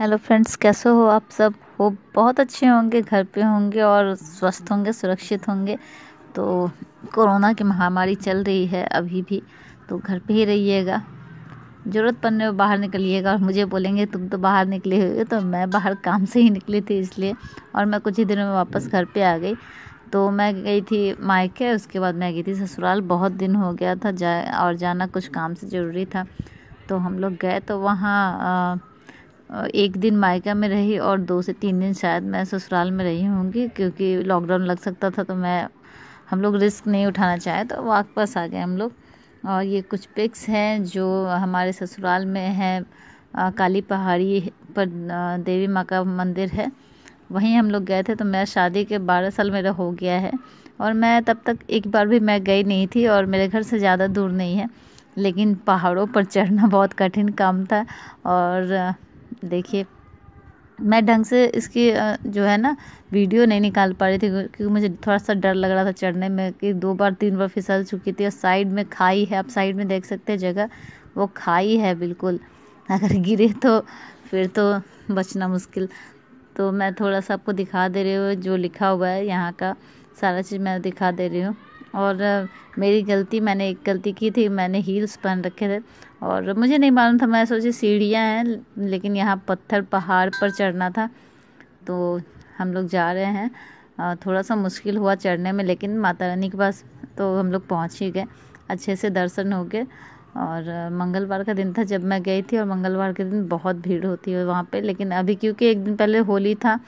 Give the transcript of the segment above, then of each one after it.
hello friends कैसे हो आप सब हो बहुत अच्छे होंगे घर पे होंगे और स्वस्थ होंगे सुरक्षित होंगे तो कोरोना की महामारी चल रही है अभी भी तो घर पे ही रहिएगा ज़रूरत पड़ने पर बाहर निकलिएगा और मुझे बोलेंगे तुम तो बाहर निकले हुए तो मैं बाहर काम से ही निकली थी इसलिए और मैं कुछ ही दिनों में वापस घर पे आ गई तो मैं गई थी मायके उसके बाद मैं गई थी ससुराल बहुत दिन हो गया था जा और जाना कुछ काम से ज़रूरी था तो हम लोग गए तो वहाँ एक दिन मायका में रही और दो से तीन दिन शायद मैं ससुराल में रही होंगी क्योंकि लॉकडाउन लग सकता था तो मैं हम लोग रिस्क नहीं उठाना चाहे तो वापस आ गए हम लोग और ये कुछ पिक्स हैं जो हमारे ससुराल में हैं काली पहाड़ी पर देवी माँ का मंदिर है वहीं हम लोग गए थे तो मेरा शादी के बारह साल मेरा हो गया है और मैं तब तक एक बार भी मैं गई नहीं थी और मेरे घर से ज़्यादा दूर नहीं है लेकिन पहाड़ों पर चढ़ना बहुत कठिन काम था और देखिए मैं ढंग से इसकी जो है ना वीडियो नहीं निकाल पा रही थी क्योंकि मुझे थोड़ा सा डर लग रहा था चढ़ने में कि दो बार तीन बार फिसल चुकी थी और साइड में खाई है आप साइड में देख सकते हैं जगह वो खाई है बिल्कुल अगर गिरे तो फिर तो बचना मुश्किल तो मैं थोड़ा सा आपको दिखा दे रही हूँ जो लिखा हुआ है यहाँ का सारा चीज़ मैं दिखा दे रही हूँ और मेरी गलती मैंने एक गलती की थी मैंने हील्स पहन रखे थे और मुझे नहीं मालूम था मैं सोची सीढ़ियाँ हैं लेकिन यहाँ पत्थर पहाड़ पर चढ़ना था तो हम लोग जा रहे हैं थोड़ा सा मुश्किल हुआ चढ़ने में लेकिन माता रानी के पास तो हम लोग पहुँच ही गए अच्छे से दर्शन हो गए और मंगलवार का दिन था जब मैं गई थी और मंगलवार के दिन बहुत भीड़ होती है वहाँ पे लेकिन अभी क्योंकि एक दिन पहले होली था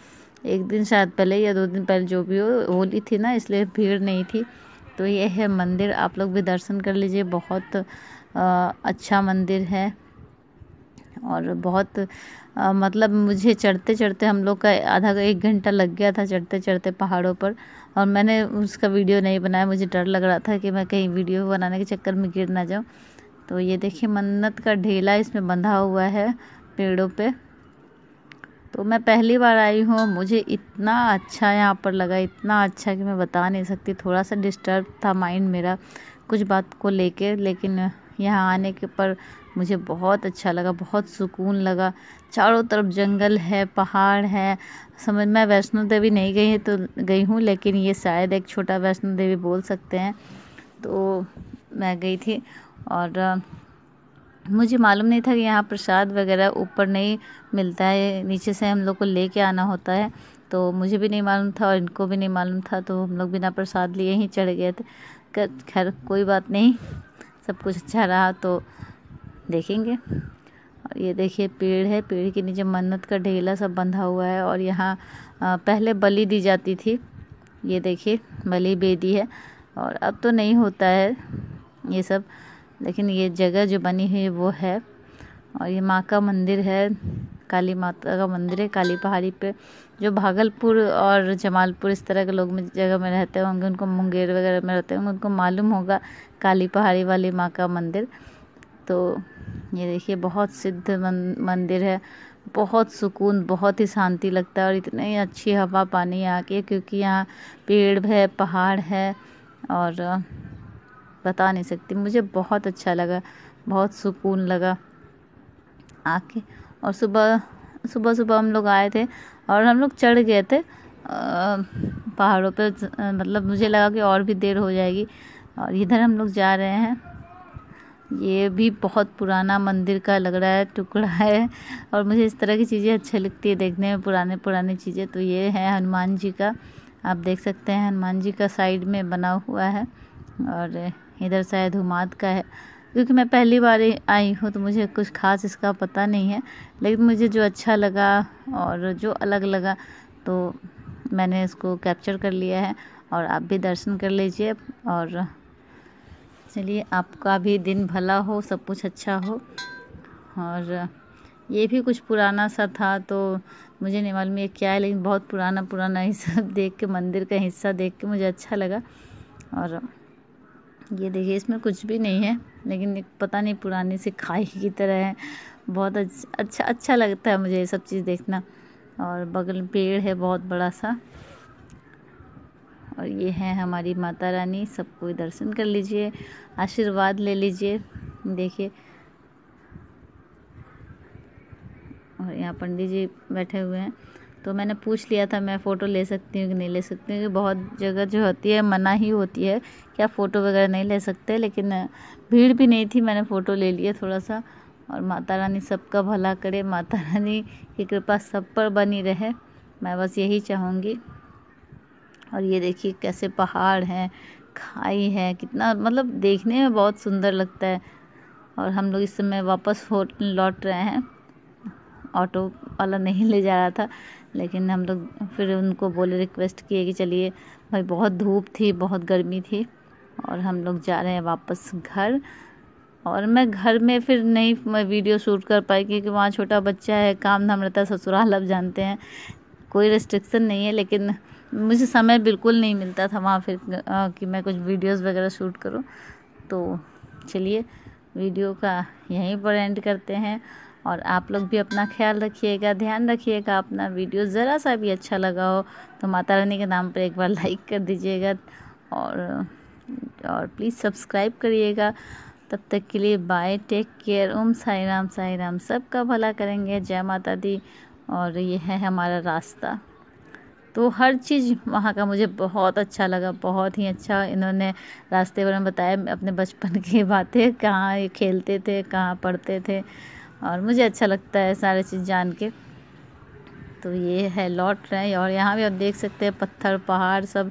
एक दिन शायद पहले या दो दिन पहले जो भी हो होली थी ना इसलिए भीड़ नहीं थी तो यह है मंदिर आप लोग भी दर्शन कर लीजिए बहुत अच्छा मंदिर है और बहुत मतलब मुझे चढ़ते चढ़ते हम लोग का आधा एक घंटा लग गया था चढ़ते चढ़ते पहाड़ों पर और मैंने उसका वीडियो नहीं बनाया मुझे डर लग रहा था कि मैं कहीं वीडियो बनाने के चक्कर में गिर ना जाऊँ तो ये देखिए मन्नत का ढेला इसमें बंधा हुआ है पेड़ों पे तो मैं पहली बार आई हूँ मुझे इतना अच्छा यहाँ पर लगा इतना अच्छा कि मैं बता नहीं सकती थोड़ा सा डिस्टर्ब था माइंड मेरा कुछ बात को लेके लेकिन यहाँ आने के पर मुझे बहुत अच्छा लगा बहुत सुकून लगा चारों तरफ जंगल है पहाड़ है समझ मैं वैष्णो देवी नहीं गई है तो गई हूँ लेकिन ये शायद एक छोटा वैष्णो देवी बोल सकते हैं तो मैं गई थी और मुझे मालूम नहीं था कि यहाँ प्रसाद वगैरह ऊपर नहीं मिलता है नीचे से हम लोग को लेके आना होता है तो मुझे भी नहीं मालूम था और इनको भी नहीं मालूम था तो हम लोग बिना प्रसाद लिए ही चढ़ गए थे खैर कोई बात नहीं सब कुछ अच्छा रहा तो देखेंगे और ये देखिए पेड़ है पेड़ के नीचे मन्नत का ढेला सब बंधा हुआ है और यहाँ पहले बलि दी जाती थी ये देखिए बलि बेदी है और अब तो नहीं होता है ये सब लेकिन ये जगह जो बनी हुई है वो है और ये माँ का मंदिर है काली माता का मंदिर है काली पहाड़ी पे जो भागलपुर और जमालपुर इस तरह के लोग में जगह में रहते होंगे उनको मुंगेर वगैरह में रहते होंगे उनको मालूम होगा काली पहाड़ी वाली माँ का मंदिर तो ये देखिए बहुत सिद्ध मंदिर है बहुत सुकून बहुत ही शांति लगता है और इतनी अच्छी हवा पानी यहाँ की क्योंकि यहाँ पेड़ है पहाड़ है और बता नहीं सकती मुझे बहुत अच्छा लगा बहुत सुकून लगा आके और सुबह सुबह सुबह हम लोग आए थे और हम लोग चढ़ गए थे पहाड़ों पे मतलब मुझे लगा कि और भी देर हो जाएगी और इधर हम लोग जा रहे हैं ये भी बहुत पुराना मंदिर का लग रहा है टुकड़ा है और मुझे इस तरह की चीज़ें अच्छी लगती है देखने में पुराने पुराने चीज़ें तो ये है हनुमान जी का आप देख सकते हैं हनुमान जी का साइड में बना हुआ है और इधर शायद हुमाद का है क्योंकि मैं पहली बार आई हूँ तो मुझे कुछ खास इसका पता नहीं है लेकिन मुझे जो अच्छा लगा और जो अलग लगा तो मैंने इसको कैप्चर कर लिया है और आप भी दर्शन कर लीजिए और चलिए आपका भी दिन भला हो सब कुछ अच्छा हो और ये भी कुछ पुराना सा था तो मुझे नहीं मालूम ये क्या है लेकिन बहुत पुराना पुराना ही सब देख के मंदिर का हिस्सा देख के मुझे अच्छा लगा और ये देखिए इसमें कुछ भी नहीं है लेकिन पता नहीं पुराने से खाई की तरह है बहुत अच्छा अच्छा लगता है मुझे ये सब चीज़ देखना और बगल पेड़ है बहुत बड़ा सा और ये है हमारी माता रानी सबको दर्शन कर लीजिए आशीर्वाद ले लीजिए देखिए और यहाँ पंडित जी बैठे हुए हैं तो मैंने पूछ लिया था मैं फ़ोटो ले सकती हूँ कि नहीं ले सकती हूँ क्योंकि बहुत जगह जो होती है मना ही होती है कि आप फ़ोटो वगैरह नहीं ले सकते लेकिन भीड़ भी नहीं थी मैंने फ़ोटो ले लिया थोड़ा सा और माता रानी सबका भला करे माता रानी की कृपा सब पर बनी रहे मैं बस यही चाहूँगी और ये देखिए कैसे पहाड़ हैं खाई है कितना मतलब देखने में बहुत सुंदर लगता है और हम लोग इस समय वापस हो लौट रहे हैं ऑटो वाला नहीं ले जा रहा था लेकिन हम लोग फिर उनको बोले रिक्वेस्ट किए कि चलिए भाई बहुत धूप थी बहुत गर्मी थी और हम लोग जा रहे हैं वापस घर और मैं घर में फिर नहीं मैं वीडियो शूट कर पाई क्योंकि वहाँ छोटा बच्चा है काम धाम रहता है ससुराल अब जानते हैं कोई रिस्ट्रिक्शन नहीं है लेकिन मुझे समय बिल्कुल नहीं मिलता था वहाँ फिर आ, कि मैं कुछ वीडियोस वगैरह शूट करूँ तो चलिए वीडियो का यहीं पर एंड करते हैं और आप लोग भी अपना ख्याल रखिएगा ध्यान रखिएगा अपना वीडियो ज़रा सा भी अच्छा लगा हो तो माता रानी के नाम पर एक बार लाइक कर दीजिएगा और और प्लीज़ सब्सक्राइब करिएगा तब तक के लिए bye take care Om Sai Ram Sai Ram सबका भला करेंगे जय माता दी और ये है हमारा रास्ता तो हर चीज़ वहाँ का मुझे बहुत अच्छा लगा बहुत ही अच्छा इन्होंने रास्ते बारे में बताया अपने बचपन की बातें कहाँ खेलते थे कहाँ पढ़ते थे और मुझे अच्छा लगता है सारे चीज़ जान के तो ये है लौट रहे हैं और यहाँ भी आप देख सकते हैं पत्थर पहाड़ सब